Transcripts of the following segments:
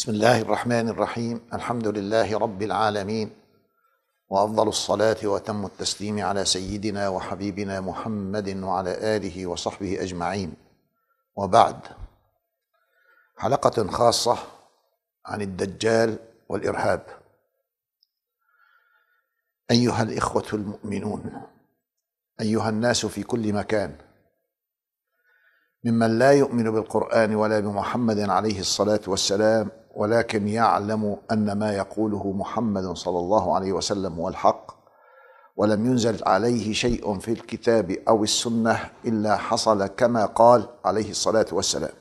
بسم الله الرحمن الرحيم الحمد لله رب العالمين وافضل الصلاه وتم التسليم على سيدنا وحبيبنا محمد وعلى اله وصحبه اجمعين وبعد حلقه خاصه عن الدجال والارهاب ايها الاخوه المؤمنون ايها الناس في كل مكان ممن لا يؤمن بالقران ولا بمحمد عليه الصلاه والسلام ولكن يعلم ان ما يقوله محمد صلى الله عليه وسلم هو الحق ولم ينزل عليه شيء في الكتاب او السنه الا حصل كما قال عليه الصلاه والسلام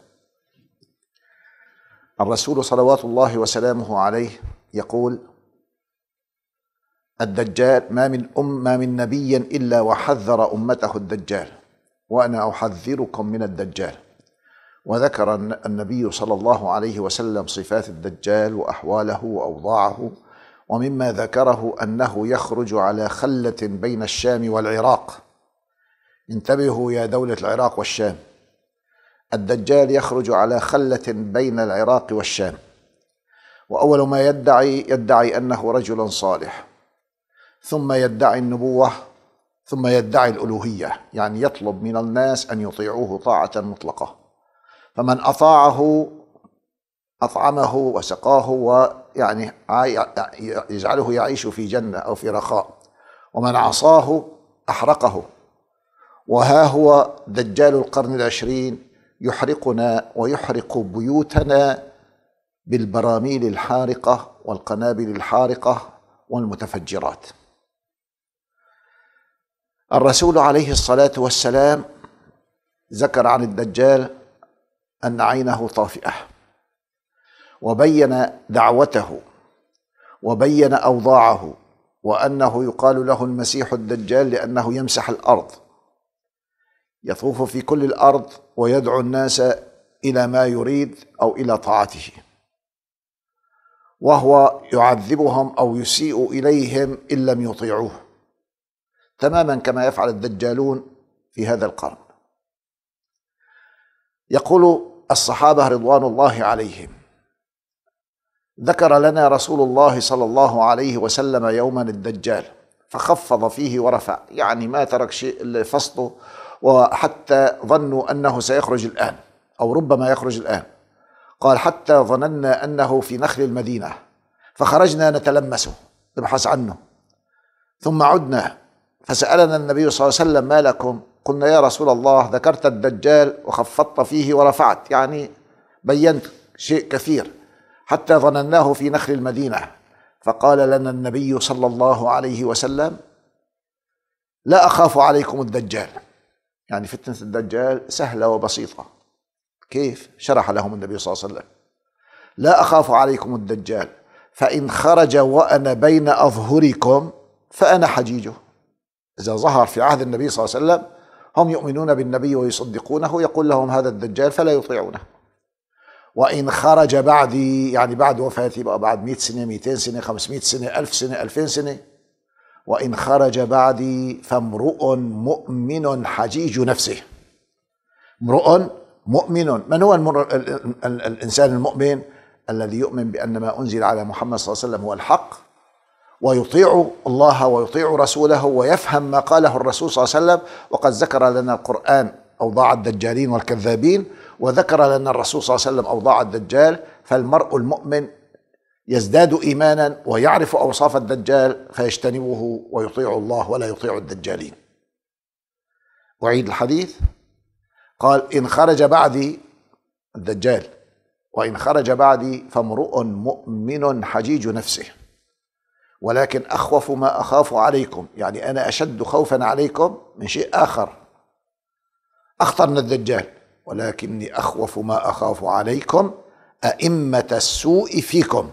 الرسول صلوات الله وسلامه عليه يقول الدجال ما من أم ما من نبي إلا وحذر أمته الدجال وأنا أحذركم من الدجال وذكر النبي صلى الله عليه وسلم صفات الدجال واحواله واوضاعه ومما ذكره انه يخرج على خله بين الشام والعراق انتبهوا يا دوله العراق والشام الدجال يخرج على خله بين العراق والشام واول ما يدعي يدعي انه رجل صالح ثم يدعي النبوه ثم يدعي الالوهيه يعني يطلب من الناس ان يطيعوه طاعه مطلقه فمن أطاعه أطعمه وسقاه ويعني يجعله يعيش في جنة أو في رخاء ومن عصاه أحرقه وها هو دجال القرن العشرين يحرقنا ويحرق بيوتنا بالبراميل الحارقة والقنابل الحارقة والمتفجرات الرسول عليه الصلاة والسلام ذكر عن الدجال أن عينه طافئة وبين دعوته وبين أوضاعه وأنه يقال له المسيح الدجال لأنه يمسح الأرض يطوف في كل الأرض ويدعو الناس إلى ما يريد أو إلى طاعته وهو يعذبهم أو يسيء إليهم إن لم يطيعوه تماما كما يفعل الدجالون في هذا القرن يقول الصحابه رضوان الله عليهم ذكر لنا رسول الله صلى الله عليه وسلم يوما الدجال فخفض فيه ورفع يعني ما ترك شيء لفصله وحتى ظنوا انه سيخرج الان او ربما يخرج الان قال حتى ظننا انه في نخل المدينه فخرجنا نتلمسه نبحث عنه ثم عدنا فسالنا النبي صلى الله عليه وسلم ما لكم قلنا يا رسول الله ذكرت الدجال وخفضت فيه ورفعت يعني بينت شيء كثير حتى ظنناه في نخل المدينة فقال لنا النبي صلى الله عليه وسلم لا أخاف عليكم الدجال يعني فتنة الدجال سهلة وبسيطة كيف شرح لهم النبي صلى الله عليه وسلم لا أخاف عليكم الدجال فإن خرج وأنا بين أظهركم فأنا حجيجه إذا ظهر في عهد النبي صلى الله عليه وسلم هم يؤمنون بالنبي ويصدقونه يقول لهم هذا الدجال فلا يطيعونه وإن خرج بعدي يعني بعد وفاتي بقى بعد 100 سنة 200 سنة 500 سنة 1000 سنة 2000 سنة وإن خرج بعدي فامرؤ مؤمن حجيج نفسه امرؤ مؤمن من هو الإنسان المؤمن الذي يؤمن بأن ما أنزل على محمد صلى الله عليه وسلم هو الحق ويطيع الله ويطيع رسوله ويفهم ما قاله الرسول صلى الله عليه وسلم وقد ذكر لنا القرآن أوضاع الدجالين والكذابين وذكر لنا الرسول صلى الله عليه وسلم أوضاع الدجال فالمرء المؤمن يزداد إيمانا ويعرف أوصاف الدجال فيجتنبه ويطيع الله ولا يطيع الدجالين أعيد الحديث قال إن خرج بعدي الدجال وإن خرج بعدي فامرؤ مؤمن حجيج نفسه ولكن أخوف ما أخاف عليكم يعني أنا أشد خوفا عليكم من شيء آخر أخطر من الدجال ولكني أخوف ما أخاف عليكم أئمة السوء فيكم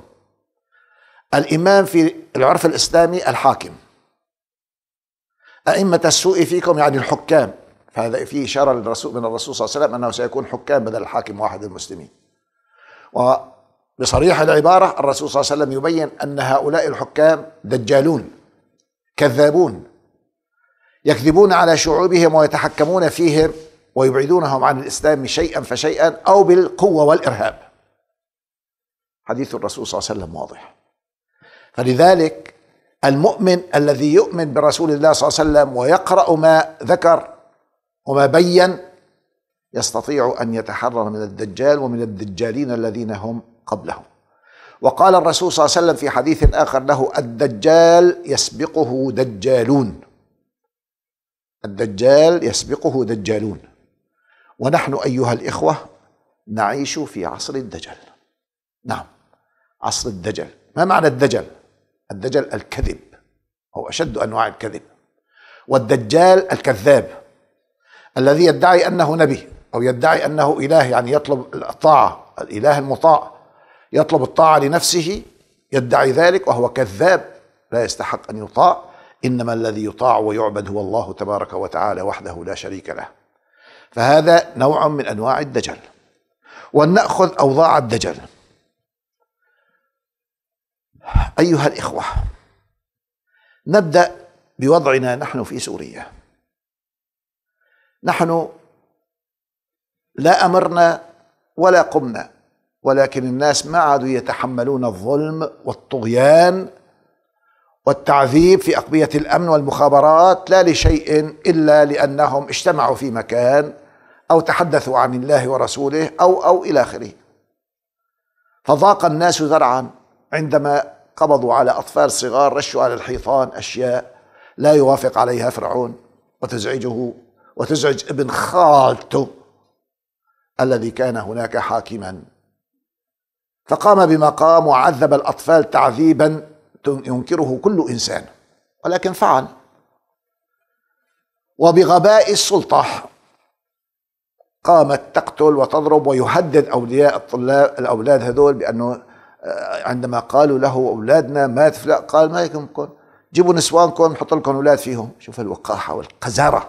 الإمام في العرف الإسلامي الحاكم أئمة السوء فيكم يعني الحكام فهذا فيه إشارة للرسول من الرسول صلى الله عليه وسلم أنه سيكون حكام بدل الحاكم واحد المسلمين بصريح العبارة الرسول صلى الله عليه وسلم يبين أن هؤلاء الحكام دجالون كذابون يكذبون على شعوبهم ويتحكمون فيهم ويبعدونهم عن الإسلام شيئا فشيئا أو بالقوة والإرهاب حديث الرسول صلى الله عليه وسلم واضح فلذلك المؤمن الذي يؤمن برسول الله صلى الله عليه وسلم ويقرأ ما ذكر وما بين يستطيع أن يتحرر من الدجال ومن الدجالين الذين هم قبله وقال الرسول صلى الله عليه وسلم في حديث آخر له الدجال يسبقه دجالون الدجال يسبقه دجالون ونحن أيها الإخوة نعيش في عصر الدجل نعم عصر الدجل ما معنى الدجل؟ الدجل الكذب أو أشد أنواع الكذب والدجال الكذاب الذي يدعي أنه نبي أو يدعي أنه إله يعني يطلب الطاعة الإله المطاع يطلب الطاعة لنفسه يدعي ذلك وهو كذاب لا يستحق أن يطاع إنما الذي يطاع ويعبد هو الله تبارك وتعالى وحده لا شريك له فهذا نوع من أنواع الدجل ولنأخذ أوضاع الدجل أيها الإخوة نبدأ بوضعنا نحن في سوريا نحن لا أمرنا ولا قمنا ولكن الناس ما عادوا يتحملون الظلم والطغيان والتعذيب في أقبية الأمن والمخابرات لا لشيء إلا لأنهم اجتمعوا في مكان أو تحدثوا عن الله ورسوله أو أو إلى آخره فضاق الناس ذرعا عندما قبضوا على أطفال صغار رشوا على الحيطان أشياء لا يوافق عليها فرعون وتزعجه وتزعج ابن خالته الذي كان هناك حاكما فقام بمقام وعذب الأطفال تعذيبا ينكره كل إنسان ولكن فعل وبغباء السلطة قامت تقتل وتضرب ويهدد أولياء الطلاب الأولاد هذول بأنه آه، عندما قالوا له أولادنا مات فلان قال ما يمكن جيبوا نسوانكم نحط لكم أولاد فيهم شوف الوقاحة والقذارة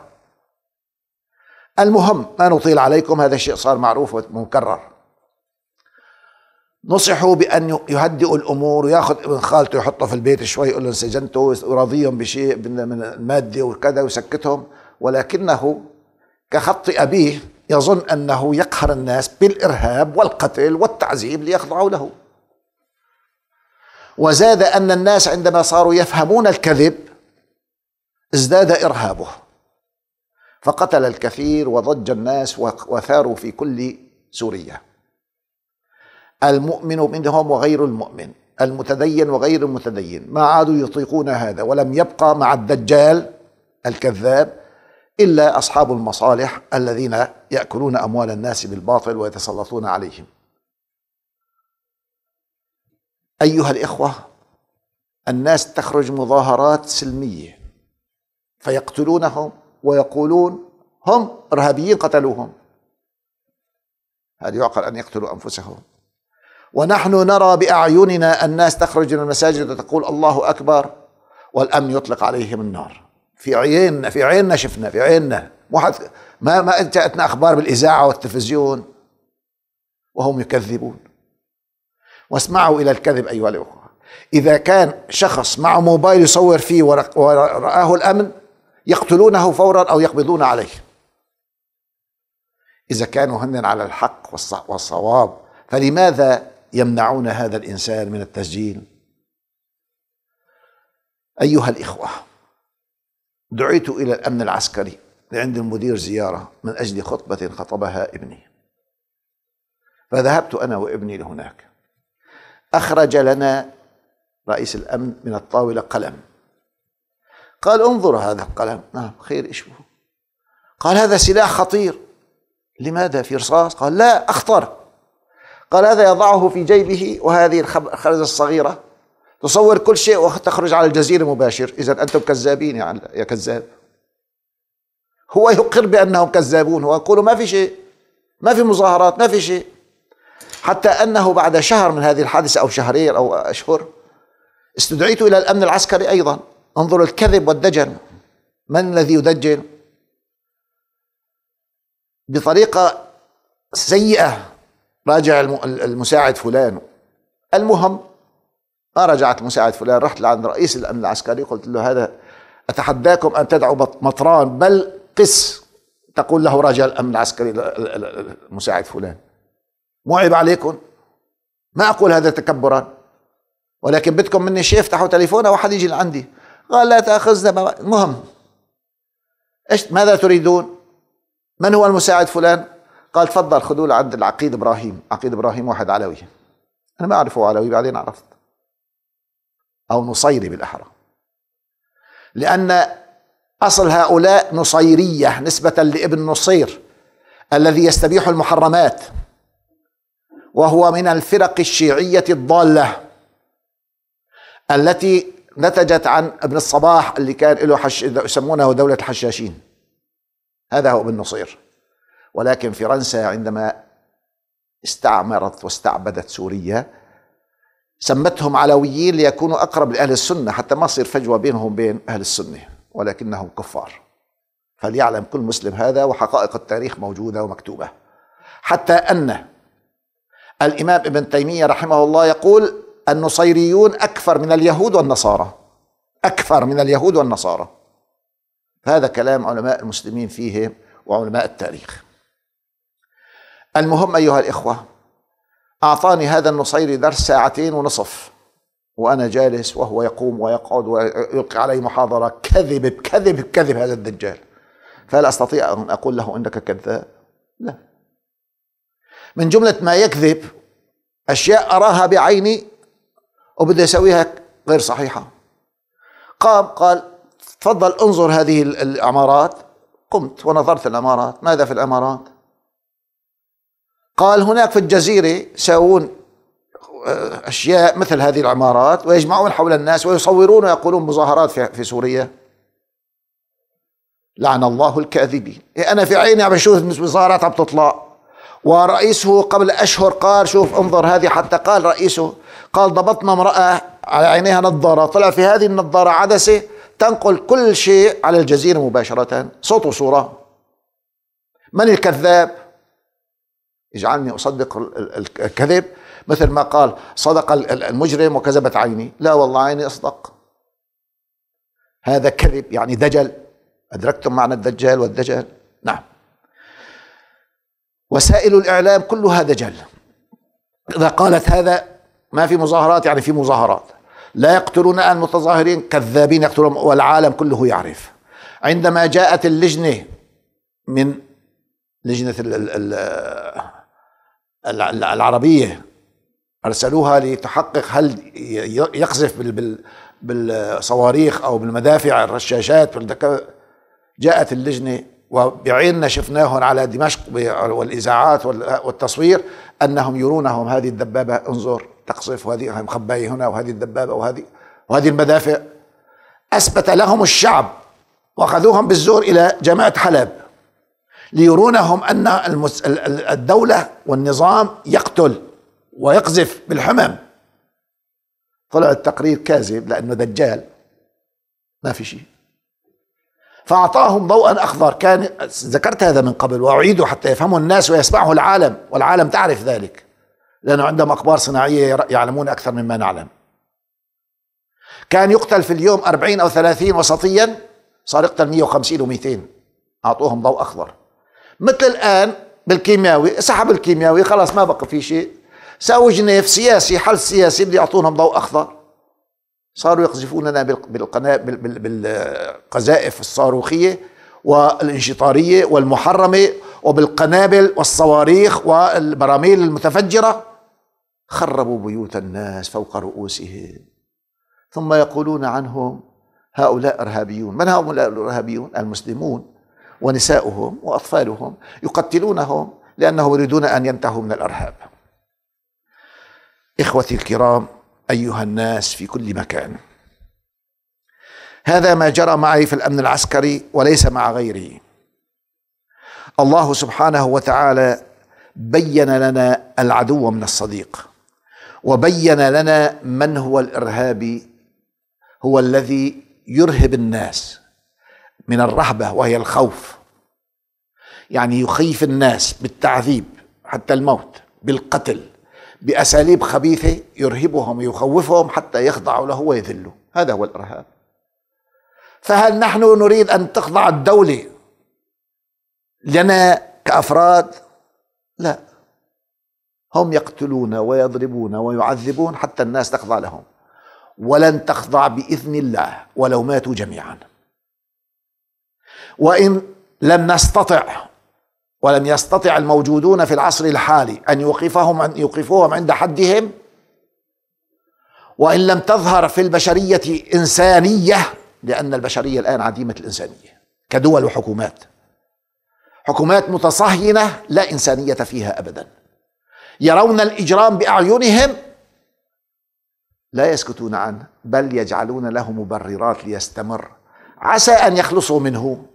المهم ما نطيل عليكم هذا الشيء صار معروف ومكرر نصحوا بان يهدئوا الامور وياخذ ابن خالته يحطه في البيت شوي يقول له سجنته وراضيهم بشيء من الماده وكذا ويسكتهم ولكنه كخط ابيه يظن انه يقهر الناس بالارهاب والقتل والتعذيب ليخضعوا له وزاد ان الناس عندما صاروا يفهمون الكذب ازداد ارهابه فقتل الكثير وضج الناس وثاروا في كل سوريا المؤمن منهم وغير المؤمن المتدين وغير المتدين ما عادوا يطيقون هذا ولم يبقى مع الدجال الكذاب إلا أصحاب المصالح الذين يأكلون أموال الناس بالباطل ويتسلطون عليهم أيها الإخوة الناس تخرج مظاهرات سلمية فيقتلونهم ويقولون هم إرهابيين قتلوهم هل يعقل أن يقتلوا أنفسهم ونحن نرى باعيننا الناس تخرج من المساجد وتقول الله اكبر والامن يطلق عليهم النار في عيننا في عيننا شفنا في عيننا حد ما ما جاءتنا اخبار بالاذاعه والتلفزيون وهم يكذبون واسمعوا الى الكذب ايها الاخوه اذا كان شخص معه موبايل يصور فيه ورآه الامن يقتلونه فورا او يقبضون عليه اذا كانوا هن على الحق والصواب فلماذا يمنعون هذا الانسان من التسجيل ايها الاخوه دعيت الى الامن العسكري لعند المدير زياره من اجل خطبه خطبها ابني فذهبت انا وابني لهناك اخرج لنا رئيس الامن من الطاوله قلم قال انظر هذا القلم نعم خير اشبه قال هذا سلاح خطير لماذا في رصاص قال لا اخطر قال هذا يضعه في جيبه وهذه الخرزة الصغيرة تصور كل شيء وتخرج على الجزيرة مباشر إذا أنتم كذابين يا كذاب هو يقر بأنهم كذابون ويقولوا ما في شيء ما في مظاهرات ما في شيء حتى أنه بعد شهر من هذه الحادثة أو شهرين أو أشهر استدعيت إلى الأمن العسكري أيضا انظروا الكذب والدجن من الذي يدجن بطريقة سيئة راجع المساعد فلان المهم ما رجعت المساعد فلان رحت لعند رئيس الامن العسكري قلت له هذا اتحداكم ان تدعوا مطران بل قس تقول له راجع الامن العسكري المساعد فلان عيب عليكم ما اقول هذا تكبرا ولكن بدكم مني شيء افتحوا تليفونه واحد يجي لعندي قال لا تاخذنا المهم ايش ماذا تريدون من هو المساعد فلان قال تفضل خذوا لعند العقيد ابراهيم عقيد ابراهيم واحد علوي انا ما اعرفه علوي بعدين عرفت او نصيري بالاحرى لان اصل هؤلاء نصيريه نسبه لابن نصير الذي يستبيح المحرمات وهو من الفرق الشيعيه الضاله التي نتجت عن ابن الصباح اللي كان له حش... يسمونه دوله الحشاشين هذا هو ابن نصير ولكن فرنسا عندما استعمرت واستعبدت سوريا سمتهم علويين ليكونوا أقرب لأهل السنة حتى ما يصير فجوة بينهم وبين أهل السنة ولكنهم كفار فليعلم كل مسلم هذا وحقائق التاريخ موجودة ومكتوبة حتى أن الإمام ابن تيمية رحمه الله يقول النصيريون أكثر من اليهود والنصارى أكثر من اليهود والنصارى هذا كلام علماء المسلمين فيه وعلماء التاريخ المهم أيها الإخوة أعطاني هذا النصيري درس ساعتين ونصف وأنا جالس وهو يقوم ويقعد ويلقي علي محاضرة كذب بكذب بكذب هذا الدجال فهل أستطيع أن أقول له أنك كذاب؟ لا من جملة ما يكذب أشياء أراها بعيني وبده أسويها غير صحيحة قام قال تفضل انظر هذه العمارات قمت ونظرت العمارات ماذا في العمارات قال هناك في الجزيرة يسوون آه، أشياء مثل هذه العمارات ويجمعون حول الناس ويصورون ويقولون مظاهرات في سوريا لعن الله الكاذبين إيه، أنا في عيني عم بشوف مظاهرات عم تطلع ورئيسه قبل أشهر قال شوف انظر هذه حتى قال رئيسه قال ضبطنا امرأة على عينيها نظارة طلع في هذه النظارة عدسة تنقل كل شيء على الجزيرة مباشرة صوت وصورة من الكذاب اجعلني أصدق الكذب مثل ما قال صدق المجرم وكذبت عيني لا والله عيني أصدق هذا كذب يعني دجل أدركتم معنى الدجال والدجل نعم وسائل الإعلام كلها دجل إذا قالت هذا ما في مظاهرات يعني في مظاهرات لا يقتلون المتظاهرين كذابين يقتلون والعالم كله يعرف عندما جاءت اللجنة من لجنة ال ال العربية أرسلوها لتحقق هل يقذف بالصواريخ أو بالمدافع الرشاشات جاءت اللجنة وبعيننا شفناهم على دمشق والإذاعات والتصوير أنهم يرونهم هذه الدبابة انظر تقصف وهذه مخباية هنا وهذه الدبابة وهذه وهذه المدافع أثبت لهم الشعب وأخذوهم بالزور إلى جامعة حلب ليرونهم أن الدولة والنظام يقتل ويقذف بالحمم طلع التقرير كاذب لأنه دجال ما في شيء فأعطاهم ضوءا أخضر كان ذكرت هذا من قبل وأعيده حتى يفهمه الناس ويسمعه العالم والعالم تعرف ذلك لأنه عندهم اخبار صناعية يعلمون أكثر مما نعلم كان يقتل في اليوم 40 أو 30 وسطيا صار يقتل 150 و200 أعطوهم ضوء أخضر مثل الآن بالكيماوي سحب الكيماوي خلاص ما بقى في شيء ساووا جنيف سياسي حل سياسي بده يعطونهم ضوء أخضر صاروا يقذفوننا بالقذائف الصاروخية والانشطارية والمحرمة وبالقنابل والصواريخ والبراميل المتفجرة خربوا بيوت الناس فوق رؤوسهم ثم يقولون عنهم هؤلاء إرهابيون من هؤلاء الإرهابيون؟ المسلمون ونساؤهم واطفالهم يقتلونهم لانهم يريدون ان ينتهوا من الارهاب. اخوتي الكرام ايها الناس في كل مكان. هذا ما جرى معي في الامن العسكري وليس مع غيري. الله سبحانه وتعالى بين لنا العدو من الصديق وبين لنا من هو الارهابي هو الذي يرهب الناس من الرهبة وهي الخوف يعني يخيف الناس بالتعذيب حتى الموت بالقتل بأساليب خبيثة يرهبهم يخوفهم حتى يخضعوا له ويذلوا هذا هو الإرهاب فهل نحن نريد أن تخضع الدولة لنا كأفراد لا هم يقتلون ويضربون ويعذبون حتى الناس تخضع لهم ولن تخضع باذن الله ولو ماتوا جميعا وإن لم نستطع ولم يستطع الموجودون في العصر الحالي أن يوقفهم أن يوقفوهم عند حدهم وإن لم تظهر في البشرية إنسانية لأن البشرية الآن عديمة الإنسانية كدول وحكومات حكومات متصهينة لا إنسانية فيها أبدا يرون الإجرام بأعينهم لا يسكتون عنه بل يجعلون له مبررات ليستمر عسى أن يخلصوا منه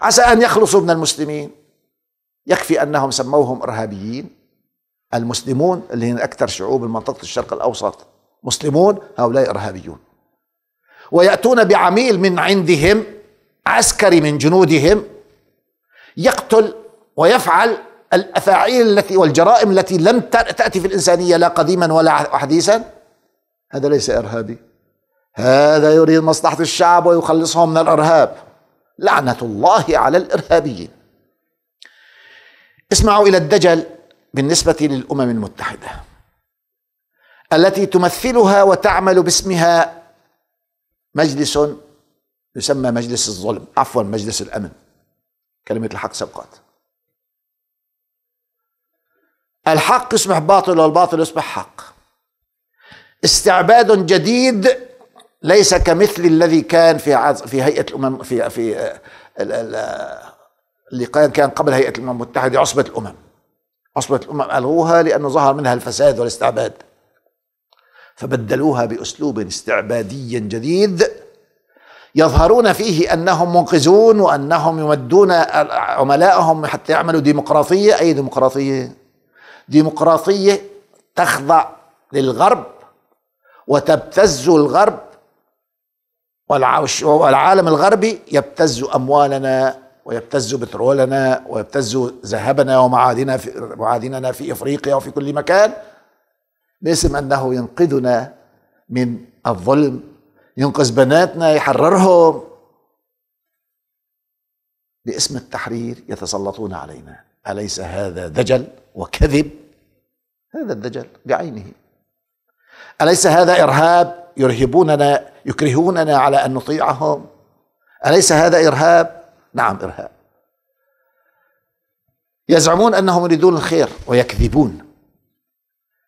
عسى أن يخلصوا من المسلمين يكفي أنهم سموهم إرهابيين المسلمون اللي هن أكثر شعوب المنطقة الشرق الأوسط مسلمون هؤلاء إرهابيون ويأتون بعميل من عندهم عسكري من جنودهم يقتل ويفعل الأفاعيل التي والجرائم التي لم تأتي في الإنسانية لا قديما ولا حديثا هذا ليس إرهابي هذا يريد مصلحة الشعب ويخلصهم من الإرهاب لعنة الله على الإرهابيين اسمعوا إلى الدجل بالنسبة للأمم المتحدة التي تمثلها وتعمل باسمها مجلس يسمى مجلس الظلم عفوا مجلس الأمن كلمة الحق سبقت الحق يصبح باطل والباطل يصبح حق استعباد جديد ليس كمثل الذي كان في عز في هيئه الامم في في آه، آه، اللي كان قبل هيئه الامم المتحده عصبه الامم عصبه الامم الغوها لانه ظهر منها الفساد والاستعباد فبدلوها باسلوب استعبادي جديد يظهرون فيه انهم منقذون وانهم يمدون عملائهم حتى يعملوا ديمقراطيه اي ديمقراطيه ديمقراطيه تخضع للغرب وتبتز الغرب والعالم الغربي يبتز أموالنا ويبتز بترولنا ويبتز ذهبنا ومعادنا في معادننا في افريقيا وفي كل مكان باسم انه ينقذنا من الظلم ينقذ بناتنا يحررهم باسم التحرير يتسلطون علينا اليس هذا دجل وكذب هذا الدجل بعينه اليس هذا ارهاب يرهبوننا يكرهوننا على ان نطيعهم اليس هذا ارهاب نعم ارهاب يزعمون انهم يريدون الخير ويكذبون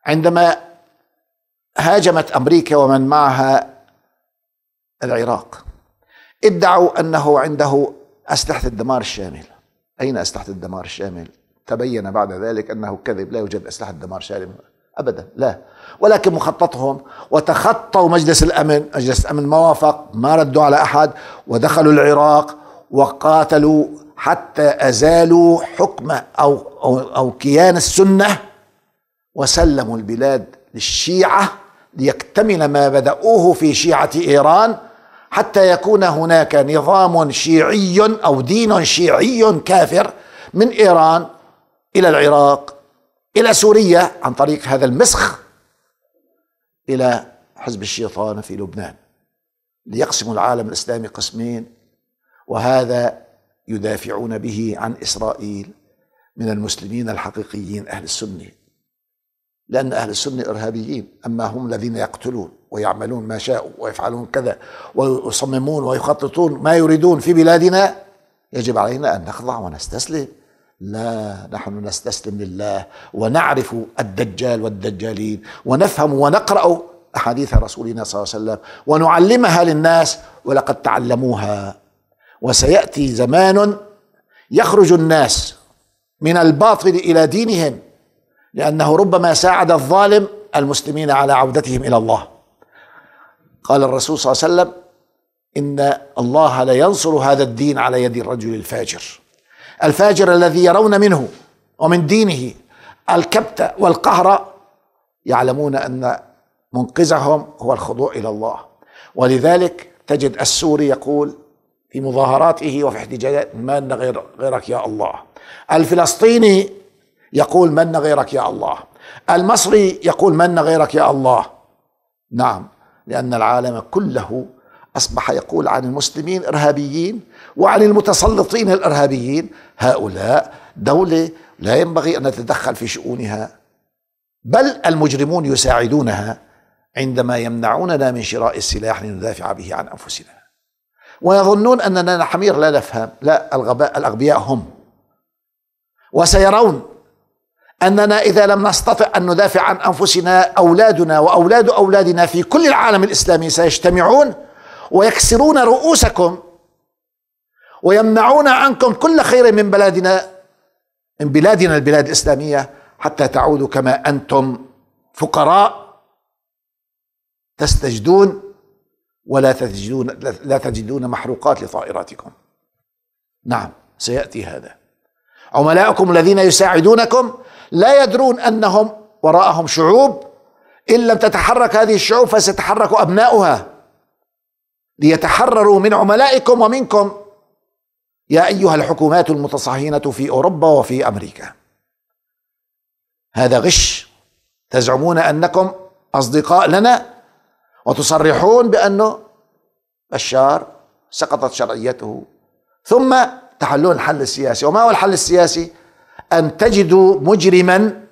عندما هاجمت امريكا ومن معها العراق ادعوا انه عنده اسلحه الدمار الشامل اين اسلحه الدمار الشامل تبين بعد ذلك انه كذب لا يوجد اسلحه دمار شامل أبدا لا ولكن مخططهم وتخطوا مجلس الأمن مجلس الأمن ما وافق ما ردوا على أحد ودخلوا العراق وقاتلوا حتى أزالوا حكم أو, أو, أو كيان السنة وسلموا البلاد للشيعة ليكتمل ما بدأوه في شيعة إيران حتى يكون هناك نظام شيعي أو دين شيعي كافر من إيران إلى العراق إلى سوريا عن طريق هذا المسخ إلى حزب الشيطان في لبنان ليقسموا العالم الإسلامي قسمين وهذا يدافعون به عن إسرائيل من المسلمين الحقيقيين أهل السنة لأن أهل السنة إرهابيين أما هم الذين يقتلون ويعملون ما شاءوا ويفعلون كذا ويصممون ويخططون ما يريدون في بلادنا يجب علينا أن نخضع ونستسلم لا نحن نستسلم لله ونعرف الدجال والدجالين ونفهم ونقرأ أحاديث رسولنا صلى الله عليه وسلم ونعلمها للناس ولقد تعلموها وسيأتي زمان يخرج الناس من الباطل إلى دينهم لأنه ربما ساعد الظالم المسلمين على عودتهم إلى الله قال الرسول صلى الله عليه وسلم إن الله لينصر هذا الدين على يد الرجل الفاجر الفاجر الذي يرون منه ومن دينه الكبت والقهر يعلمون ان منقذهم هو الخضوع الى الله ولذلك تجد السوري يقول في مظاهراته وفي احتجاجات من غير غيرك يا الله الفلسطيني يقول من غيرك يا الله المصري يقول من غيرك يا الله نعم لأن العالم كله أصبح يقول عن المسلمين إرهابيين وعن المتسلطين الارهابيين هؤلاء دوله لا ينبغي ان تتدخل في شؤونها بل المجرمون يساعدونها عندما يمنعوننا من شراء السلاح لندافع به عن انفسنا ويظنون اننا حمير لا نفهم لا الغباء الاغبياء هم وسيرون اننا اذا لم نستطع ان ندافع عن انفسنا اولادنا واولاد اولادنا في كل العالم الاسلامي سيجتمعون ويكسرون رؤوسكم ويمنعون عنكم كل خير من بلادنا من بلادنا البلاد الإسلامية حتى تعودوا كما أنتم فقراء تستجدون ولا تجدون لا تجدون محروقات لطائراتكم نعم سيأتي هذا عملاءكم الذين يساعدونكم لا يدرون أنهم وراءهم شعوب إن لم تتحرك هذه الشعوب فسيتحرك أبناؤها ليتحرروا من عملائكم ومنكم يا ايها الحكومات المتصهينه في اوروبا وفي امريكا هذا غش تزعمون انكم اصدقاء لنا وتصرحون بانه بشار سقطت شرعيته ثم تحلون الحل السياسي وما هو الحل السياسي ان تجدوا مجرما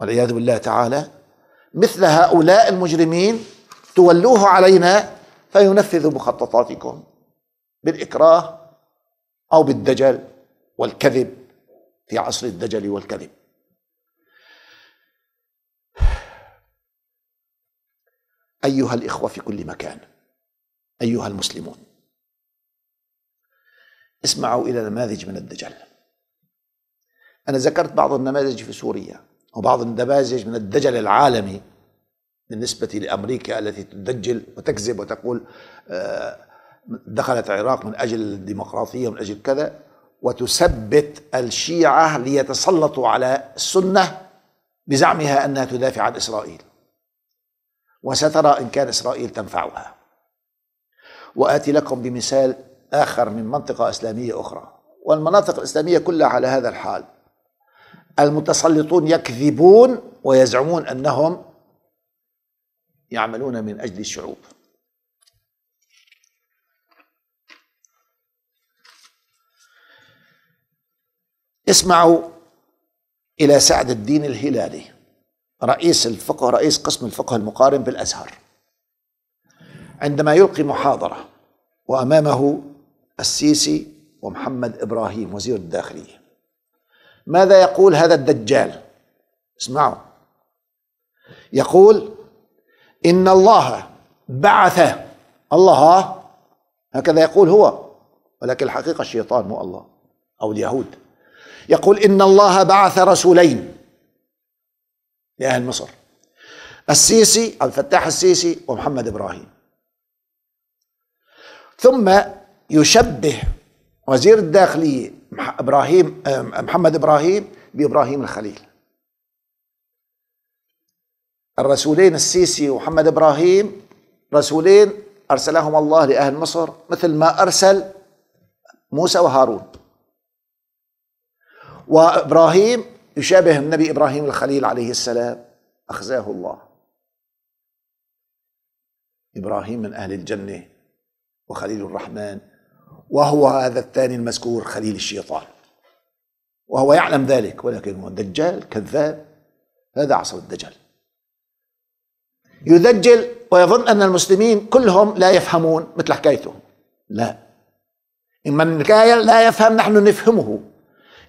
والعياذ بالله تعالى مثل هؤلاء المجرمين تولوه علينا فينفذ مخططاتكم بالاكراه أو بالدجل والكذب في عصر الدجل والكذب أيها الإخوة في كل مكان أيها المسلمون اسمعوا إلى نماذج من الدجل أنا ذكرت بعض النماذج في سوريا وبعض النماذج من الدجل العالمي بالنسبة لأمريكا التي تدجل وتكذب وتقول آه دخلت العراق من أجل الديمقراطية ومن أجل كذا وتثبت الشيعة ليتسلطوا على السنة بزعمها أنها تدافع عن إسرائيل وسترى إن كان إسرائيل تنفعها وآتي لكم بمثال آخر من منطقة إسلامية أخرى والمناطق الإسلامية كلها على هذا الحال المتسلطون يكذبون ويزعمون أنهم يعملون من أجل الشعوب اسمعوا إلى سعد الدين الهلالي رئيس الفقه رئيس قسم الفقه المقارن بالأزهر عندما يلقي محاضرة وأمامه السيسي ومحمد إبراهيم وزير الداخلية ماذا يقول هذا الدجال اسمعوا يقول إن الله بعث الله هكذا يقول هو ولكن الحقيقة الشيطان مو الله أو اليهود يقول إن الله بعث رسولين لأهل مصر السيسي عبد الفتاح السيسي ومحمد إبراهيم ثم يشبه وزير الداخلية إبراهيم محمد إبراهيم بإبراهيم الخليل الرسولين السيسي ومحمد إبراهيم رسولين أرسلهما الله لأهل مصر مثل ما أرسل موسى وهارون وابراهيم يشابه النبي ابراهيم الخليل عليه السلام اخزاه الله ابراهيم من اهل الجنه وخليل الرحمن وهو هذا الثاني المذكور خليل الشيطان وهو يعلم ذلك ولكن هو دجال كذاب هذا عصر الدجل يدجل ويظن أن المسلمين كلهم لا يفهمون مثل حكايته لا من لا يفهم نحن نفهمه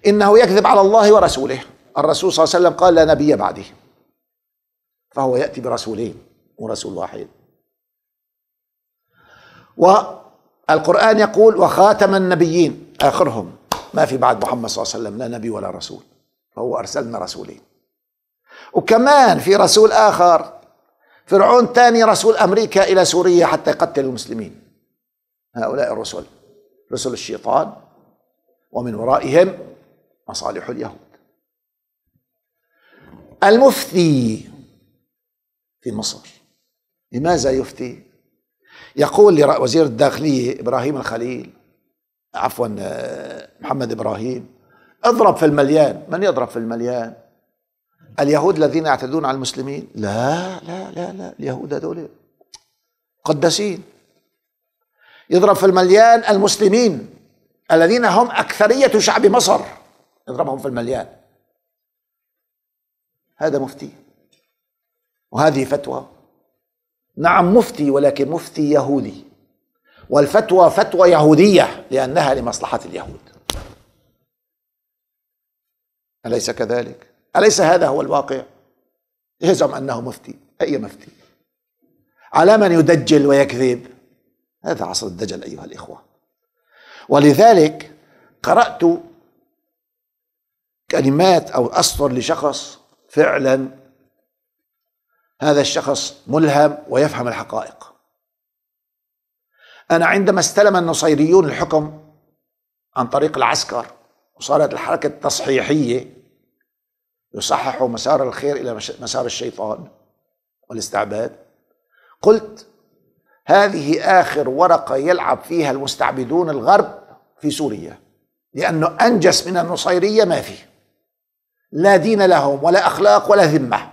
انه يكذب على الله ورسوله الرسول صلى الله عليه وسلم قال لا نبي بعدي فهو ياتي برسولين ورسول واحد والقران يقول وخاتم النبيين اخرهم ما في بعد محمد صلى الله عليه وسلم لا نبي ولا رسول فهو ارسلنا رسولين وكمان في رسول اخر فرعون ثاني رسول امريكا الى سوريا حتى يقتل المسلمين هؤلاء الرسل رسل الشيطان ومن ورائهم مصالح اليهود المفتي في مصر لماذا يفتي؟ يقول لوزير الداخلية إبراهيم الخليل عفوا آه، محمد إبراهيم اضرب في المليان من يضرب في المليان اليهود الذين يعتدون على المسلمين لا لا لا لا اليهود هذول قدسين يضرب في المليان المسلمين الذين هم أكثرية شعب مصر اضربهم في المليان هذا مفتي وهذه فتوى نعم مفتي ولكن مفتي يهودي والفتوى فتوى يهودية لأنها لمصلحة اليهود أليس كذلك؟ أليس هذا هو الواقع؟ يزعم أنه مفتي أي مفتي على من يدجل ويكذب هذا عصر الدجل أيها الإخوة ولذلك قرأت كلمات أو أسطر لشخص فعلا هذا الشخص ملهم ويفهم الحقائق أنا عندما استلم النصيريون الحكم عن طريق العسكر وصارت الحركة التصحيحية يصححوا مسار الخير إلى مسار الشيطان والاستعباد قلت هذه آخر ورقة يلعب فيها المستعبدون الغرب في سوريا لأنه أنجس من النصيرية ما فيه لا دين لهم ولا أخلاق ولا ذمة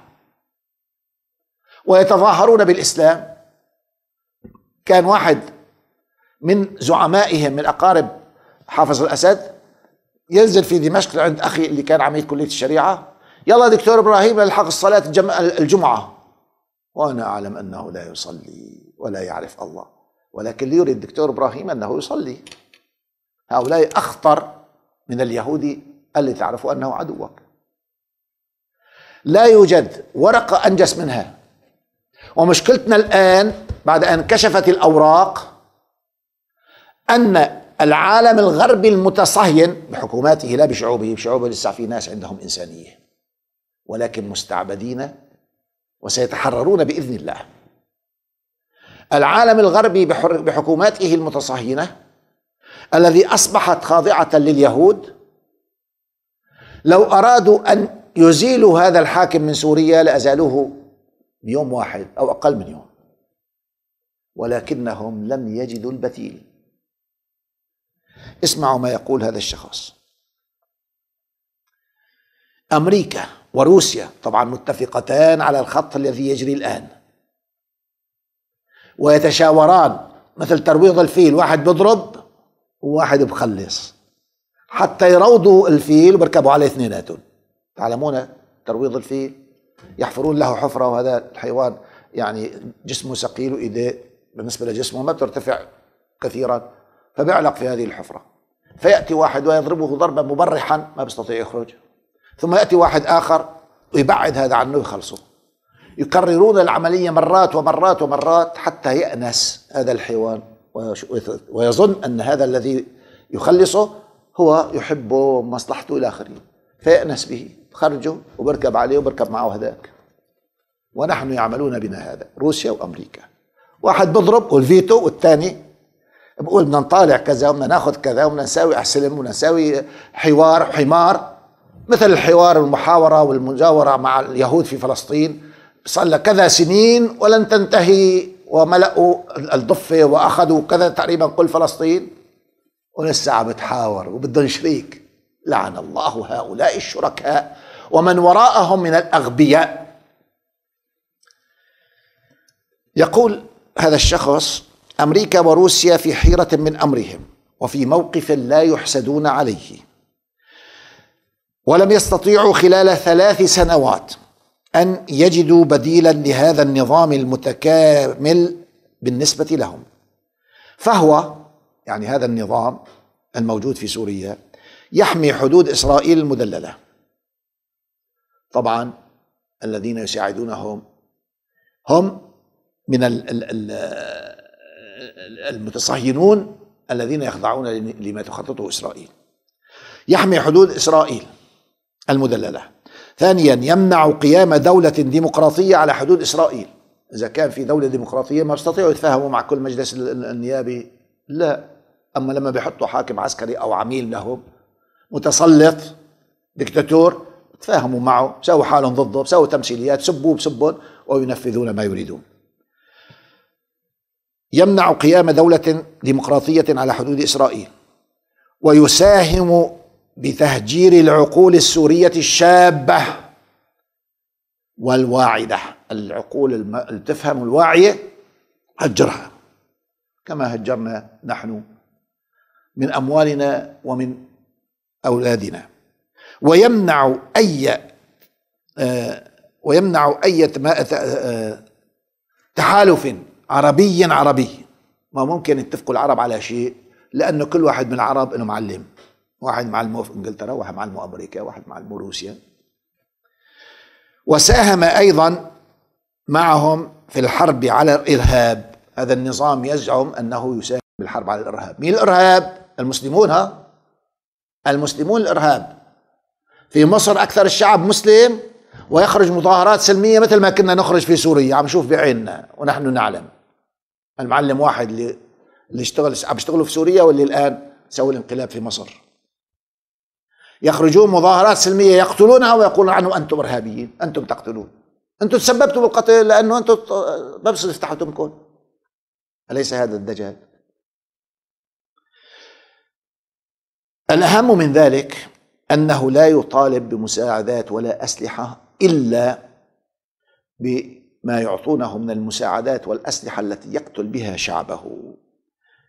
ويتظاهرون بالإسلام كان واحد من زعمائهم من أقارب حافظ الأسد ينزل في دمشق عند أخي اللي كان عميد كلية الشريعة يلا دكتور إبراهيم الحق الصلاة الجمعة وأنا أعلم أنه لا يصلي ولا يعرف الله ولكن ليري الدكتور إبراهيم أنه يصلي هؤلاء أخطر من اليهودي الذي تعرف أنه عدوك لا يوجد ورقة أنجس منها ومشكلتنا الآن بعد أن كشفت الأوراق أن العالم الغربي المتصهين بحكوماته لا بشعوبه بشعوبه لسه في ناس عندهم إنسانية ولكن مستعبدين وسيتحررون بإذن الله العالم الغربي بحكوماته المتصهينة الذي أصبحت خاضعة لليهود لو أرادوا أن يزيلوا هذا الحاكم من سوريا لأزالوه بيوم واحد أو أقل من يوم ولكنهم لم يجدوا البتيل اسمعوا ما يقول هذا الشخص أمريكا وروسيا طبعا متفقتان على الخط الذي يجري الآن ويتشاوران مثل ترويض الفيل واحد بيضرب وواحد بخلص حتى يروضوا الفيل ويركبوا عليه اثنيناتهم تعلمون ترويض الفيل يحفرون له حفرة وهذا الحيوان يعني جسمه ثقيل وإيديه بالنسبة لجسمه ما بترتفع كثيرا فبيعلق في هذه الحفرة فيأتي واحد ويضربه ضربا مبرحا ما بيستطيع يخرج ثم يأتي واحد آخر ويبعد هذا عنه ويخلصه يكررون العملية مرات ومرات ومرات حتى يأنس هذا الحيوان ويظن أن هذا الذي يخلصه هو يحبه ومصلحته إلى آخره فيأنس به خرجه وبركب عليه وبركب معه هذاك ونحن يعملون بنا هذا روسيا وامريكا واحد بضرب والفيتو والثاني بقول بدنا نطالع كذا وبدنا ناخذ كذا وبدنا نساوي احسلم وبدنا نساوي حوار حمار مثل الحوار والمحاوره والمجاوره مع اليهود في فلسطين صار لها كذا سنين ولن تنتهي وملأوا الضفة وأخذوا كذا تقريبا كل فلسطين ولسه عم بتحاور وبدهم شريك لعن الله هؤلاء الشركاء ومن وراءهم من الأغبياء يقول هذا الشخص أمريكا وروسيا في حيرة من أمرهم وفي موقف لا يحسدون عليه ولم يستطيعوا خلال ثلاث سنوات أن يجدوا بديلا لهذا النظام المتكامل بالنسبة لهم فهو يعني هذا النظام الموجود في سوريا يحمي حدود إسرائيل المدللة طبعا الذين يساعدونهم هم من المتصهينون الذين يخضعون لما تخططه إسرائيل يحمي حدود إسرائيل المدللة ثانيا يمنع قيام دولة ديمقراطية على حدود إسرائيل إذا كان في دولة ديمقراطية ما استطيعوا يتفاهموا مع كل مجلس النيابي لا أما لما بيحطوا حاكم عسكري أو عميل لهم متسلط دكتاتور تفاهموا معه سووا حالهم ضده سووا تمثيليات سبوه بسبهم وينفذون ما يريدون يمنع قيام دولة ديمقراطية على حدود إسرائيل ويساهم بتهجير العقول السورية الشابة والواعدة العقول اللي تفهم الواعية هجرها كما هجرنا نحن من أموالنا ومن أولادنا ويمنع أي آه، ويمنع أي آه، تحالف عربي عربي ما ممكن يتفقوا العرب على شيء لأنه كل واحد من العرب له معلم واحد معلمه في انجلترا واحد معلمه امريكا واحد معلمه روسيا وساهم ايضا معهم في الحرب على الارهاب هذا النظام يزعم انه يساهم بالحرب على الارهاب مين الارهاب المسلمون ها المسلمون الارهاب في مصر أكثر الشعب مسلم ويخرج مظاهرات سلمية مثل ما كنا نخرج في سوريا عم نشوف بعيننا ونحن نعلم المعلم واحد اللي اللي اشتغل عم يشتغلوا في سوريا واللي الآن سووا الانقلاب في مصر يخرجون مظاهرات سلمية يقتلونها ويقولون عنهم أنتم إرهابيين أنتم تقتلون أنتم تسببتوا بالقتل لأنه أنتم بس كون أليس هذا الدجال الأهم من ذلك أنه لا يطالب بمساعدات ولا أسلحة إلا بما يعطونه من المساعدات والأسلحة التي يقتل بها شعبه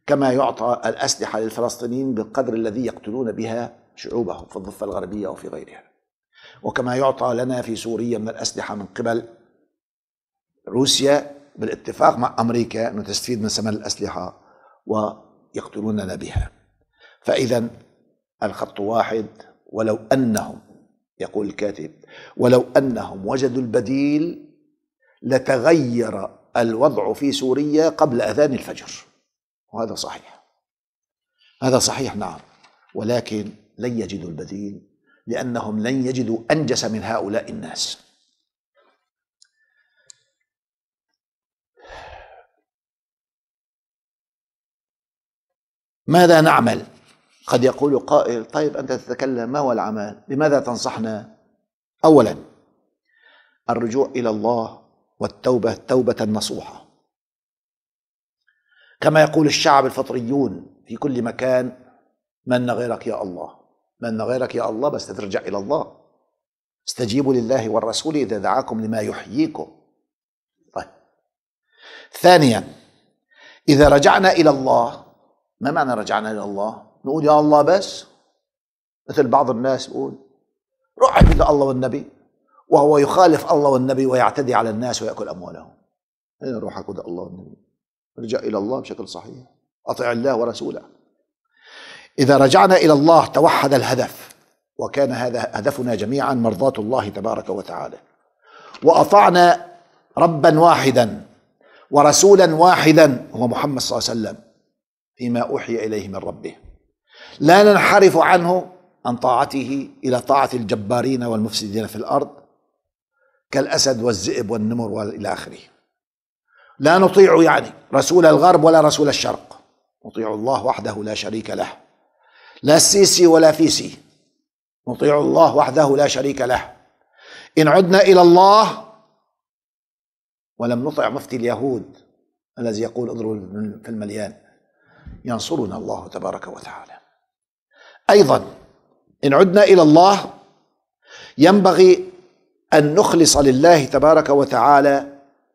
كما يعطى الأسلحة للفلسطينيين بالقدر الذي يقتلون بها شعوبهم في الضفة الغربية وفي غيرها وكما يعطى لنا في سوريا من الأسلحة من قبل روسيا بالاتفاق مع أمريكا أن تستفيد من ثمن الأسلحة ويقتلوننا بها فإذا الخط واحد ولو أنهم يقول الكاتب ولو أنهم وجدوا البديل لتغير الوضع في سوريا قبل أذان الفجر وهذا صحيح هذا صحيح نعم ولكن لن يجدوا البديل لأنهم لن يجدوا أنجس من هؤلاء الناس ماذا نعمل قد يقول قائل طيب أنت تتكلم ما هو العمل بماذا تنصحنا أولا الرجوع إلى الله والتوبة توبة نصوحة كما يقول الشعب الفطريون في كل مكان من غيرك يا الله من غيرك يا الله بس ترجع إلى الله استجيبوا لله والرسول إذا دعاكم لما يحييكم طيب ثانيا إذا رجعنا إلى الله ما معنى رجعنا إلى الله نقول يا الله بس مثل بعض الناس يقول روح عبد الله والنبي وهو يخالف الله والنبي ويعتدي على الناس ويأكل أموالهم أين روح عبد الله والنبي ارجع إلى الله بشكل صحيح أطع الله ورسوله إذا رجعنا إلى الله توحد الهدف وكان هذا هدفنا جميعا مرضاة الله تبارك وتعالى وأطعنا ربا واحدا ورسولا واحدا هو محمد صلى الله عليه وسلم فيما أوحي إليه من ربه لا ننحرف عنه عن طاعته إلى طاعة الجبارين والمفسدين في الأرض كالأسد والذئب والنمر وإلى آخره لا نطيع يعني رسول الغرب ولا رسول الشرق نطيع الله وحده لا شريك له لا السيسي ولا فيسي نطيع الله وحده لا شريك له إن عدنا إلى الله ولم نطع مفتي اليهود الذي يقول اضرب في المليان ينصرنا الله تبارك وتعالى ايضا ان عدنا الى الله ينبغي ان نخلص لله تبارك وتعالى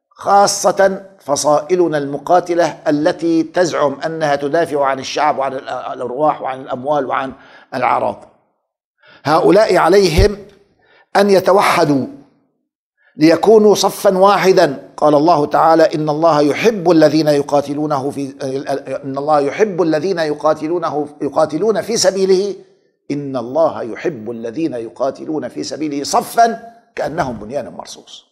خاصه فصائلنا المقاتله التي تزعم انها تدافع عن الشعب وعن الارواح وعن الاموال وعن الاعراض هؤلاء عليهم ان يتوحدوا ليكونوا صفا واحدا قال الله تعالى إن الله يحب الذين يقاتلونه في إن الله يحب الذين يقاتلونه يقاتلون في سبيله إن الله يحب الذين يقاتلون في سبيله صفا كأنهم بنيان مرصوص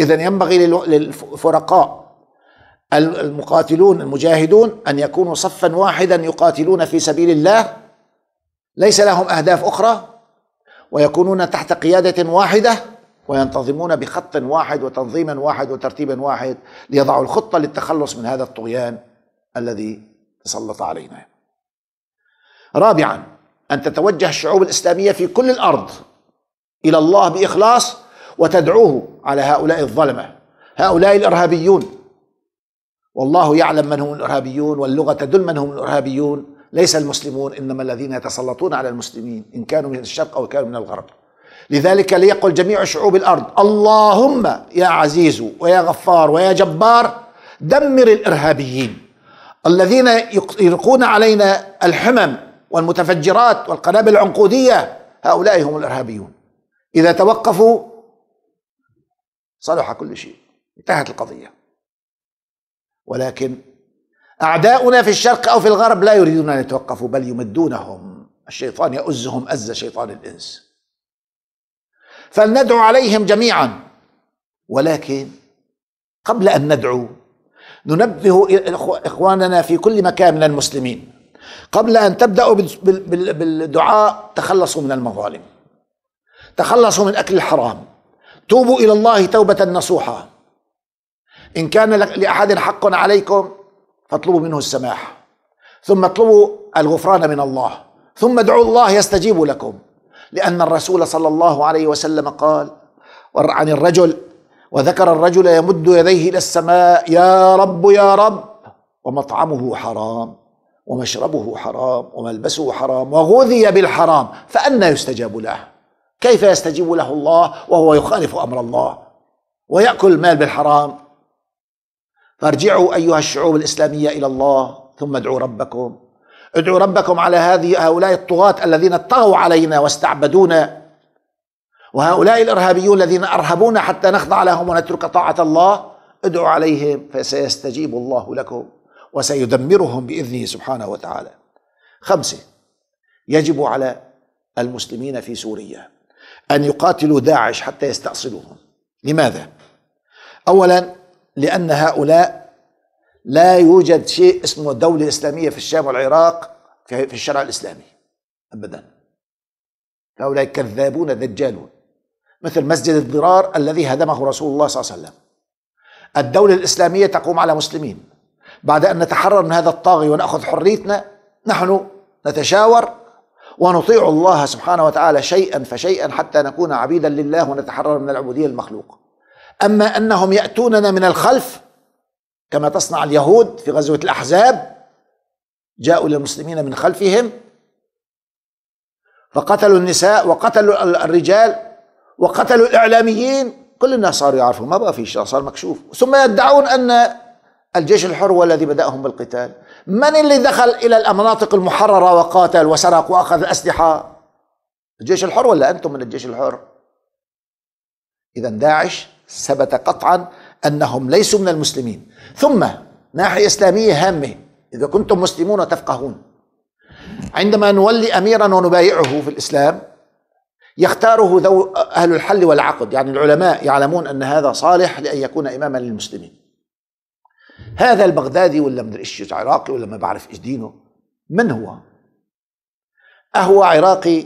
إذا ينبغي للفرقاء المقاتلون المجاهدون أن يكونوا صفا واحدا يقاتلون في سبيل الله ليس لهم أهداف أخرى ويكونون تحت قيادة واحدة وينتظمون بخط واحد وتنظيما واحد وترتيبا واحد ليضعوا الخطه للتخلص من هذا الطغيان الذي تسلط علينا. رابعا ان تتوجه الشعوب الاسلاميه في كل الارض الى الله باخلاص وتدعوه على هؤلاء الظلمه هؤلاء الارهابيون والله يعلم من هم الارهابيون واللغه تدل من هم الارهابيون ليس المسلمون انما الذين يتسلطون على المسلمين ان كانوا من الشرق او كانوا من الغرب لذلك ليقل جميع شعوب الأرض اللهم يا عزيز ويا غفار ويا جبار دمر الإرهابيين الذين يلقون علينا الحمم والمتفجرات والقنابل العنقودية هؤلاء هم الإرهابيون إذا توقفوا صلح كل شيء انتهت القضية ولكن أعداؤنا في الشرق أو في الغرب لا يريدون أن يتوقفوا بل يمدونهم الشيطان يؤزهم أز شيطان الإنس فلندعو عليهم جميعا ولكن قبل ان ندعو ننبه اخواننا في كل مكان من المسلمين قبل ان تبداوا بالدعاء تخلصوا من المظالم تخلصوا من اكل الحرام توبوا الى الله توبه نصوحه ان كان لاحد حق عليكم فاطلبوا منه السماح ثم اطلبوا الغفران من الله ثم ادعوا الله يستجيب لكم لأن الرسول صلى الله عليه وسلم قال عن الرجل وذكر الرجل يمد يديه إلى السماء يا رب يا رب ومطعمه حرام ومشربه حرام وملبسه حرام وغذي بالحرام فأنى يستجاب له كيف يستجيب له الله وهو يخالف أمر الله ويأكل المال بالحرام فارجعوا أيها الشعوب الإسلامية إلى الله ثم ادعوا ربكم ادعوا ربكم على هذه هؤلاء الطغاة الذين طغوا علينا واستعبدونا وهؤلاء الارهابيون الذين ارهبونا حتى نخضع لهم ونترك طاعة الله ادعوا عليهم فسيستجيب الله لكم وسيدمرهم باذنه سبحانه وتعالى. خمسه يجب على المسلمين في سوريا ان يقاتلوا داعش حتى يستأصلوهم. لماذا؟ اولا لان هؤلاء لا يوجد شيء اسمه دولة إسلامية في الشام والعراق في الشرع الإسلامي أبدا هؤلاء كذابون دجالون مثل مسجد الضرار الذي هدمه رسول الله صلى الله عليه وسلم الدولة الإسلامية تقوم على مسلمين بعد أن نتحرر من هذا الطاغي ونأخذ حريتنا نحن نتشاور ونطيع الله سبحانه وتعالى شيئا فشيئا حتى نكون عبيدا لله ونتحرر من العبودية المخلوق أما أنهم يأتوننا من الخلف كما تصنع اليهود في غزوة الأحزاب جاءوا للمسلمين من خلفهم فقتلوا النساء وقتلوا الرجال وقتلوا الإعلاميين كل الناس صاروا يعرفوا ما بقى في شيء صار مكشوف ثم يدعون أن الجيش الحر هو الذي بدأهم بالقتال من اللي دخل إلى المناطق المحررة وقاتل وسرق وأخذ الأسلحة الجيش الحر ولا أنتم من الجيش الحر إذا داعش ثبت قطعا أنهم ليسوا من المسلمين ثم ناحية إسلامية هامة إذا كنتم مسلمون تفقهون عندما نولي أميرا ونبايعه في الإسلام يختاره ذو أهل الحل والعقد يعني العلماء يعلمون أن هذا صالح لأن يكون إماما للمسلمين هذا البغدادي ولا مدري ايش عراقي ولا ما بعرف إيش دينه من هو أهو عراقي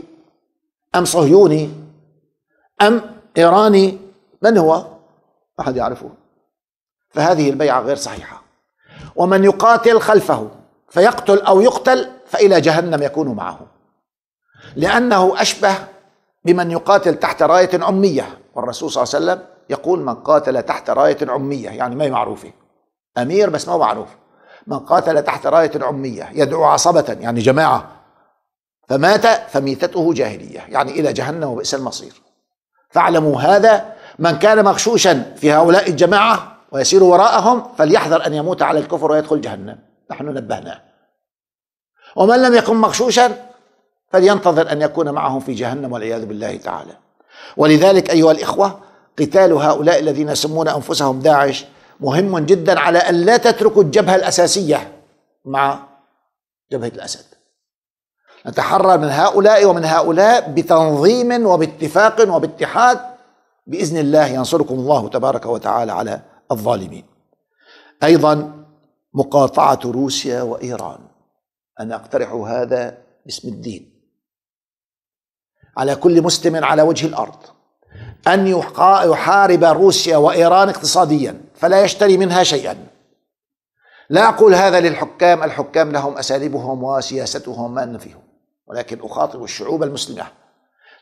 أم صهيوني أم إيراني من هو أحد يعرفه فهذه البيعة غير صحيحة ومن يقاتل خلفه فيقتل أو يقتل فإلى جهنم يكون معه لأنه أشبه بمن يقاتل تحت راية عمية والرسول صلى الله عليه وسلم يقول من قاتل تحت راية عمية يعني ما هي معروفة أمير بس ما هو معروف من قاتل تحت راية عمية يدعو عصبة يعني جماعة فمات فميتته جاهلية يعني إلى جهنم وبئس المصير فاعلموا هذا من كان مغشوشا في هؤلاء الجماعة ويسير وراءهم فليحذر أن يموت على الكفر ويدخل جهنم نحن نبهناه ومن لم يكن مغشوشا فلينتظر أن يكون معهم في جهنم والعياذ بالله تعالى ولذلك أيها الإخوة قتال هؤلاء الذين يسمون أنفسهم داعش مهم جدا على أن لا تتركوا الجبهة الأساسية مع جبهة الأسد نتحرر من هؤلاء ومن هؤلاء بتنظيم وباتفاق وباتحاد بإذن الله ينصركم الله تبارك وتعالى على الظالمين أيضا مقاطعة روسيا وإيران أنا أقترح هذا باسم الدين على كل مسلم على وجه الأرض أن يحارب روسيا وإيران اقتصاديا فلا يشتري منها شيئا لا أقول هذا للحكام الحكام لهم أساليبهم وسياستهم ما نفيهم ولكن أخاطب الشعوب المسلمة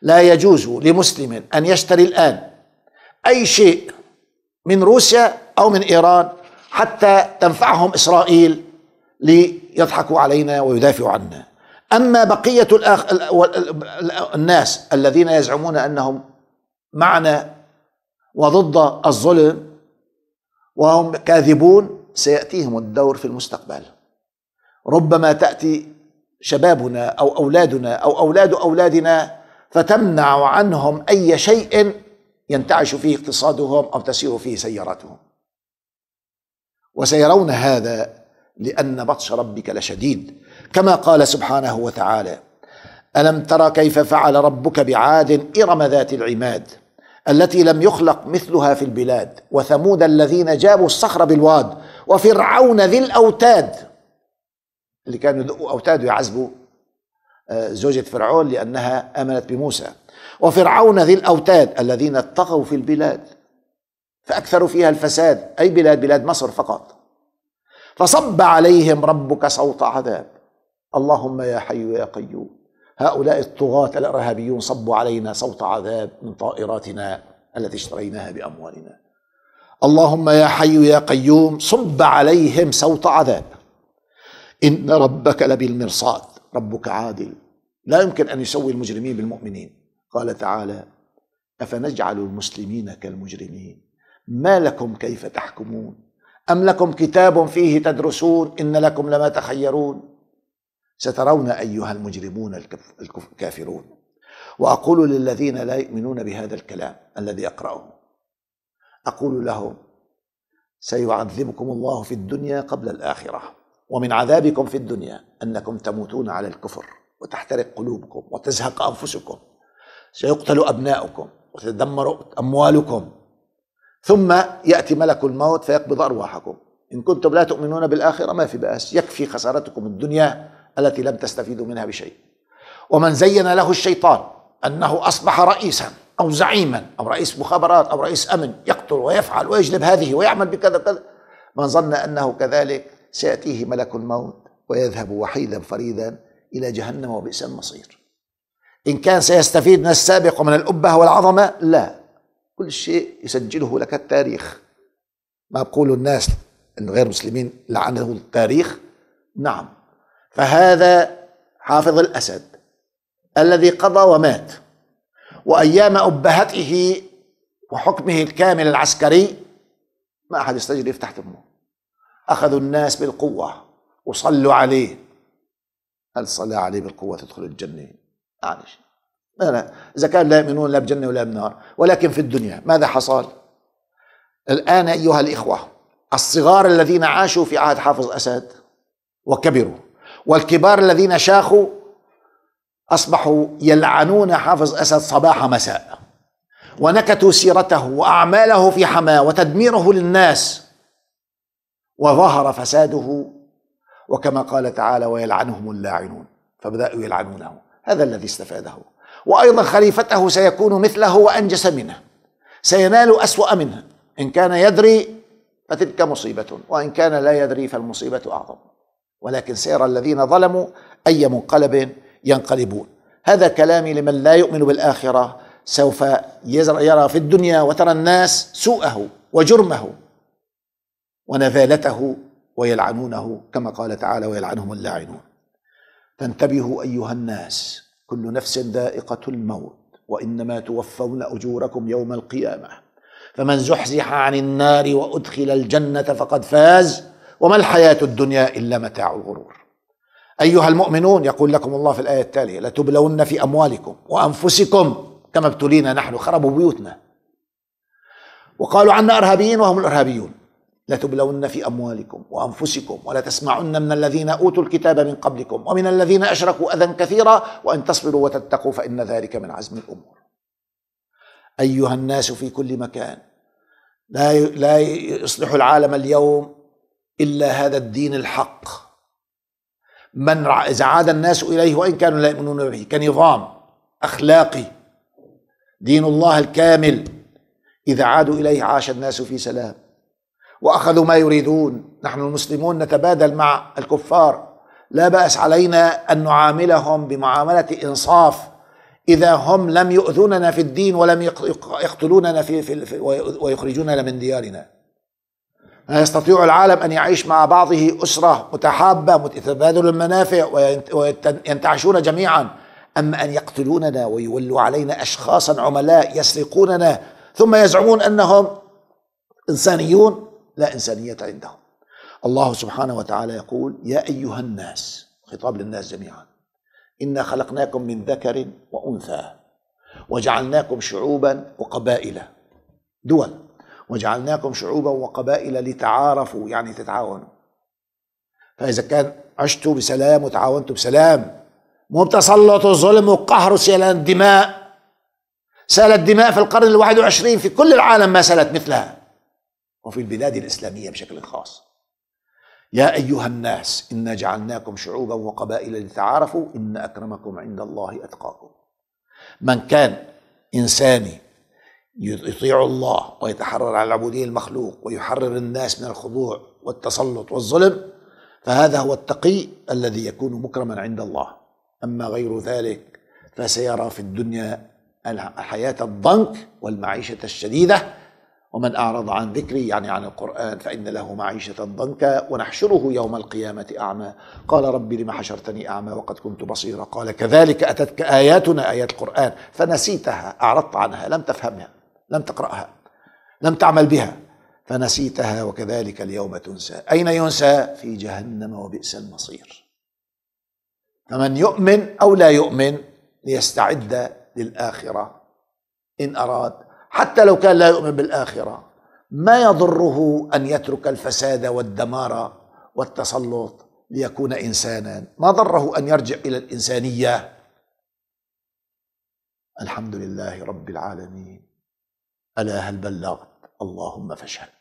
لا يجوز لمسلم أن يشتري الآن أي شيء من روسيا أو من إيران حتى تنفعهم إسرائيل ليضحكوا علينا ويدافعوا عنا أما بقية الأخ... الناس الذين يزعمون أنهم معنا وضد الظلم وهم كاذبون سيأتيهم الدور في المستقبل ربما تأتي شبابنا أو أولادنا أو أولاد أولادنا فتمنع عنهم أي شيء ينتعش فيه اقتصادهم أو تسير فيه سيارتهم وسيرون هذا لأن بطش ربك لشديد كما قال سبحانه وتعالى ألم تر كيف فعل ربك بعاد إرم ذات العماد التي لم يخلق مثلها في البلاد وثمود الذين جابوا الصخر بالواد وفرعون ذي الأوتاد اللي كانوا أوتاد ويعذبوا آه، زوجة فرعون لأنها آمنت بموسى وفرعون ذي الأوتاد الذين طغوا في البلاد فأكثروا فيها الفساد أي بلاد بلاد مصر فقط فصب عليهم ربك صوت عذاب اللهم يا حي يا قيوم هؤلاء الطغاة الإرهابيون صبوا علينا صوت عذاب من طائراتنا التي اشتريناها بأموالنا اللهم يا حي يا قيوم صب عليهم صوت عذاب إن ربك لبالمرصاد ربك عادل لا يمكن أن يسوي المجرمين بالمؤمنين قال تعالى أفنجعل المسلمين كالمجرمين ما لكم كيف تحكمون أم لكم كتاب فيه تدرسون إن لكم لما تخيرون سترون أيها المجرمون الكافرون وأقول للذين لا يؤمنون بهذا الكلام الذي أقرأه أقول لهم سيعذبكم الله في الدنيا قبل الآخرة ومن عذابكم في الدنيا أنكم تموتون على الكفر وتحترق قلوبكم وتزهق أنفسكم سيقتل أبناؤكم وتدمر أموالكم ثم يأتي ملك الموت فيقبض أرواحكم إن كنتم لا تؤمنون بالآخرة ما في بأس يكفي خسارتكم الدنيا التي لم تستفيدوا منها بشيء ومن زين له الشيطان أنه أصبح رئيسا أو زعيما أو رئيس مخابرات أو رئيس أمن يقتل ويفعل ويجلب هذه ويعمل بكذا كذا من ظن أنه كذلك سيأتيه ملك الموت ويذهب وحيدا فريدا إلى جهنم وبئس المصير إن كان سيستفيد من السابق ومن الأبة والعظمة لا كل شيء يسجله لك التاريخ ما بقولوا الناس غير مسلمين لعنه التاريخ نعم فهذا حافظ الأسد الذي قضى ومات وأيام أبهته وحكمه الكامل العسكري ما أحد يستجري تحت أمه أخذوا الناس بالقوة وصلوا عليه هل صلى عليه بالقوة تدخل الجنة معلش إذا كان لا يؤمنون لا بجنة ولا بنار ولكن في الدنيا ماذا حصل الآن أيها الإخوة الصغار الذين عاشوا في عهد حافظ أسد وكبروا والكبار الذين شاخوا أصبحوا يلعنون حافظ أسد صباح مساء ونكتوا سيرته وأعماله في حماه وتدميره للناس وظهر فساده وكما قال تعالى ويلعنهم اللاعنون فبدأوا يلعنونه هذا الذي استفاده وأيضا خليفته سيكون مثله وأنجس منه سينال أسوأ منه إن كان يدري فتلك مصيبة وإن كان لا يدري فالمصيبة أعظم ولكن سيرى الذين ظلموا أي منقلب ينقلبون هذا كلامي لمن لا يؤمن بالآخرة سوف يرى في الدنيا وترى الناس سوءه وجرمه ونذالته ويلعنونه كما قال تعالى ويلعنهم اللاعنون فانتبهوا ايها الناس كل نفس ذائقه الموت وانما توفون اجوركم يوم القيامه فمن زحزح عن النار وادخل الجنه فقد فاز وما الحياه الدنيا الا متاع الغرور ايها المؤمنون يقول لكم الله في الايه التاليه لتبلون في اموالكم وانفسكم كما ابتلينا نحن خربوا بيوتنا وقالوا عنا ارهابيين وهم الارهابيون لتبلون في أموالكم وأنفسكم ولا تسمعن من الذين أوتوا الكتاب من قبلكم ومن الذين أشركوا أذى كثيرا وأن تصبروا وتتقوا فإن ذلك من عزم الأمور أيها الناس في كل مكان لا لا يصلح العالم اليوم إلا هذا الدين الحق من إذا عاد الناس إليه وإن كانوا لا يؤمنون به كنظام أخلاقي دين الله الكامل إذا عادوا إليه عاش الناس في سلام واخذوا ما يريدون نحن المسلمون نتبادل مع الكفار لا باس علينا ان نعاملهم بمعامله انصاف اذا هم لم يؤذوننا في الدين ولم يقتلوننا في, في ويخرجوننا من ديارنا لا يستطيع العالم ان يعيش مع بعضه اسره متحابه متبادل المنافع وينتعشون جميعا اما ان يقتلوننا ويولوا علينا اشخاصا عملاء يسرقوننا ثم يزعمون انهم انسانيون لا إنسانية عندهم الله سبحانه وتعالى يقول يا أيها الناس خطاب للناس جميعا إنا خلقناكم من ذكر وأنثى وجعلناكم شعوبا وقبائل دول وجعلناكم شعوبا وقبائل لتعارفوا يعني تتعاونوا فإذا كان عشتوا بسلام وتعاونتوا بسلام مو بتسلط الظلم والقهر وسيلان الدماء سالت دماء في القرن الواحد وعشرين في كل العالم ما سالت مثلها وفي البلاد الإسلامية بشكل خاص يا أيها الناس إنا جعلناكم شعوبا وقبائل لتعارفوا إن أكرمكم عند الله أتقاكم من كان إنساني يطيع الله ويتحرر على العبودية المخلوق ويحرر الناس من الخضوع والتسلط والظلم فهذا هو التقي الذي يكون مكرما عند الله أما غير ذلك فسيرى في الدنيا الحياة الضنك والمعيشة الشديدة ومن أعرض عن ذكري يعني عن القرآن فإن له معيشة ضنكا ونحشره يوم القيامة أعمى قال ربي لم حشرتني أعمى وقد كنت بصيرا قال كذلك أتتك آياتنا آيات القرآن فنسيتها أعرضت عنها لم تفهمها لم تقرأها لم تعمل بها فنسيتها وكذلك اليوم تنسى أين ينسى؟ في جهنم وبئس المصير فمن يؤمن أو لا يؤمن ليستعد للآخرة إن أراد حتى لو كان لا يؤمن بالآخرة ما يضره أن يترك الفساد والدمار والتسلط ليكون إنسانا ما ضره أن يرجع إلى الإنسانية الحمد لله رب العالمين ألا هل بلغت اللهم فاشهد